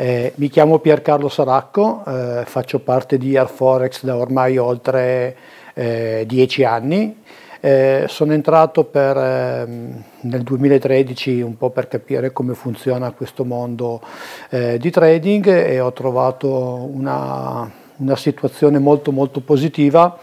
Eh, mi chiamo Piercarlo Saracco, eh, faccio parte di Airforex da ormai oltre eh, dieci anni. Eh, sono entrato per, ehm, nel 2013 un po' per capire come funziona questo mondo eh, di trading e ho trovato una, una situazione molto molto positiva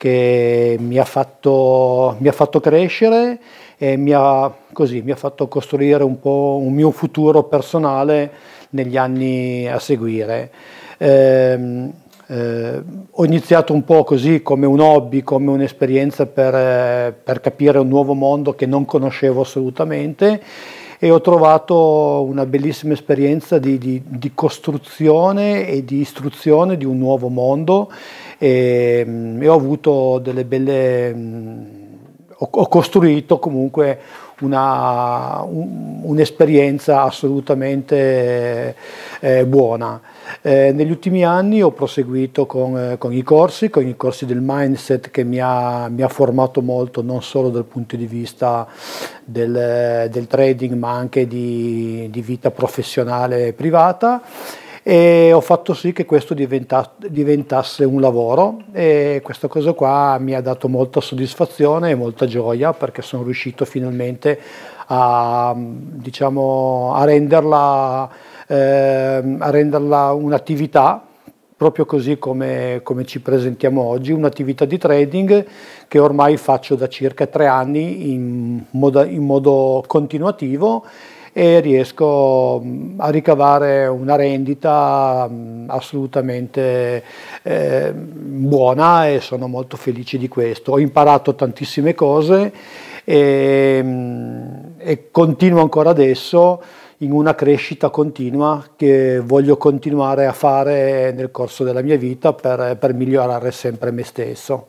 che mi ha fatto, mi ha fatto crescere e mi ha, così, mi ha, fatto costruire un po' un mio futuro personale negli anni a seguire. Eh, eh, ho iniziato un po' così come un hobby, come un'esperienza per, eh, per capire un nuovo mondo che non conoscevo assolutamente e ho trovato una bellissima esperienza di, di, di, costruzione e di istruzione di un nuovo mondo e, ehm, e ho avuto delle belle, ho, ho costruito comunque una, un, un'esperienza assolutamente eh, buona. Eh, negli ultimi anni ho proseguito con, eh, con, i corsi, con i corsi del mindset che mi ha, mi ha formato molto non solo dal punto di vista del, del trading ma anche di, di, vita professionale e privata e ho fatto sì che questo diventa, diventasse un lavoro e questa cosa qua mi ha dato molta soddisfazione e molta gioia perché sono riuscito finalmente a, diciamo, a renderla, eh, a renderla un'attività proprio così come, come, ci presentiamo oggi, un'attività di trading che ormai faccio da circa tre anni in modo, in modo continuativo e riesco a ricavare una rendita assolutamente eh, buona e sono molto felice di questo. Ho imparato tantissime cose e, e continuo ancora adesso in una crescita continua che voglio continuare a fare nel corso della mia vita per, per migliorare sempre me stesso.